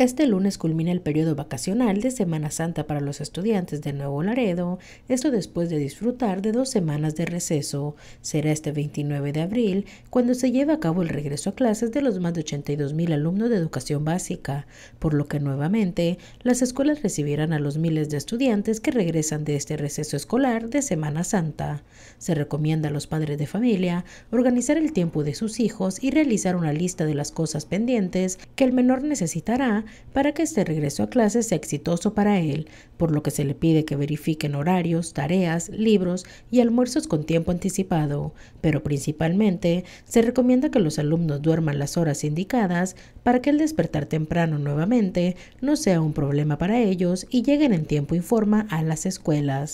Este lunes culmina el periodo vacacional de Semana Santa para los estudiantes de Nuevo Laredo, esto después de disfrutar de dos semanas de receso. Será este 29 de abril cuando se lleve a cabo el regreso a clases de los más de 82,000 alumnos de educación básica, por lo que nuevamente las escuelas recibirán a los miles de estudiantes que regresan de este receso escolar de Semana Santa. Se recomienda a los padres de familia organizar el tiempo de sus hijos y realizar una lista de las cosas pendientes que el menor necesitará para que este regreso a clase sea exitoso para él, por lo que se le pide que verifiquen horarios, tareas, libros y almuerzos con tiempo anticipado, pero principalmente se recomienda que los alumnos duerman las horas indicadas para que el despertar temprano nuevamente no sea un problema para ellos y lleguen en tiempo y forma a las escuelas.